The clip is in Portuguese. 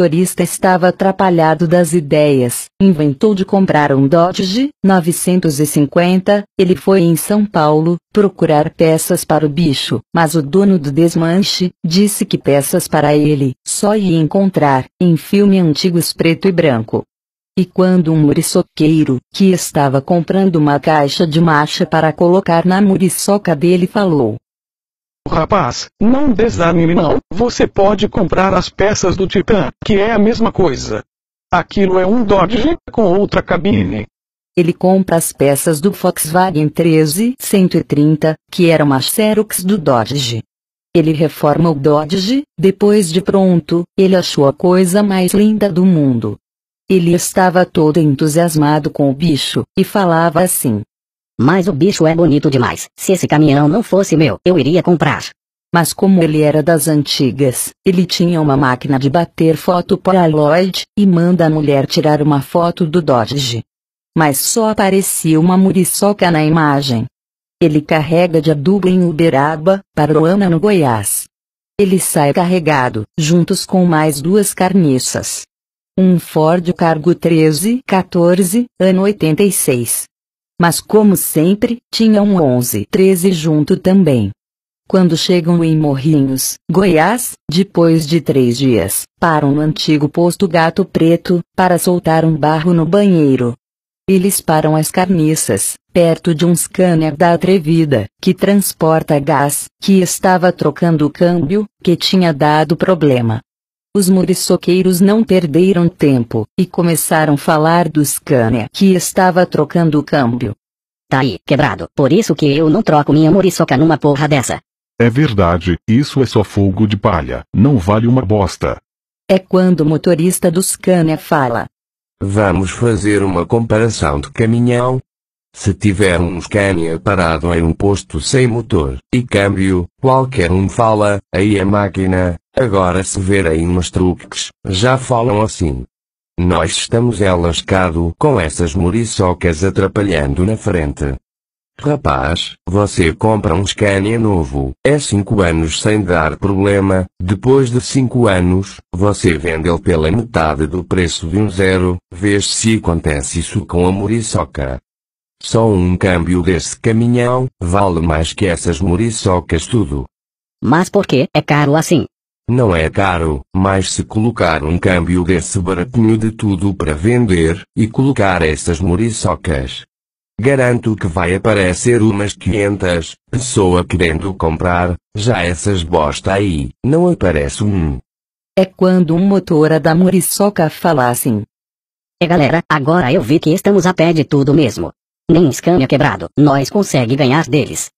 motorista estava atrapalhado das ideias. Inventou de comprar um Dodge 950. Ele foi em São Paulo procurar peças para o bicho, mas o dono do desmanche disse que peças para ele só ia encontrar em filme antigos preto e branco. E quando um muriçoqueiro, que estava comprando uma caixa de marcha para colocar na muriçoca dele falou, Rapaz, não desanime não, você pode comprar as peças do Titan, que é a mesma coisa. Aquilo é um Dodge com outra cabine. Ele compra as peças do Volkswagen 13130, que era uma Xerox do Dodge. Ele reforma o Dodge, depois de pronto, ele achou a coisa mais linda do mundo. Ele estava todo entusiasmado com o bicho, e falava assim: mas o bicho é bonito demais. Se esse caminhão não fosse meu, eu iria comprar. Mas como ele era das antigas, ele tinha uma máquina de bater foto Polaroid, e manda a mulher tirar uma foto do Dodge. Mas só aparecia uma muriçoca na imagem. Ele carrega de adubo em Uberaba, Paruana no Goiás. Ele sai carregado, juntos com mais duas carniças. Um Ford Cargo 13, 14, ano 86. Mas como sempre, tinham 11, 13 junto também. Quando chegam em Morrinhos, Goiás, depois de três dias, param no antigo posto Gato Preto, para soltar um barro no banheiro. Eles param as carniças, perto de um scanner da Atrevida, que transporta gás, que estava trocando o câmbio, que tinha dado problema. Os muriçoqueiros não perderam tempo, e começaram a falar do Scania que estava trocando o câmbio. Tá aí, quebrado, por isso que eu não troco minha muriçoca numa porra dessa. É verdade, isso é só fogo de palha, não vale uma bosta. É quando o motorista do Scania fala. Vamos fazer uma comparação de caminhão, se tiver um Scania parado em um posto sem motor e câmbio, qualquer um fala, aí a é máquina, Agora se verem umas truques, já falam assim. Nós estamos é lascado com essas muriçocas atrapalhando na frente. Rapaz, você compra um Scania novo, é 5 anos sem dar problema, depois de 5 anos, você vende ele pela metade do preço de um zero, vês se acontece isso com a muriçoca. Só um câmbio desse caminhão, vale mais que essas muriçocas tudo. Mas por que é caro assim? Não é caro, mas se colocar um câmbio desse baratinho de tudo para vender, e colocar essas muriçocas, Garanto que vai aparecer umas 500 pessoa querendo comprar, já essas bosta aí, não aparece um. É quando um motora da muriçoca fala assim. É galera, agora eu vi que estamos a pé de tudo mesmo. Nem escânia quebrado, nós consegue ganhar deles.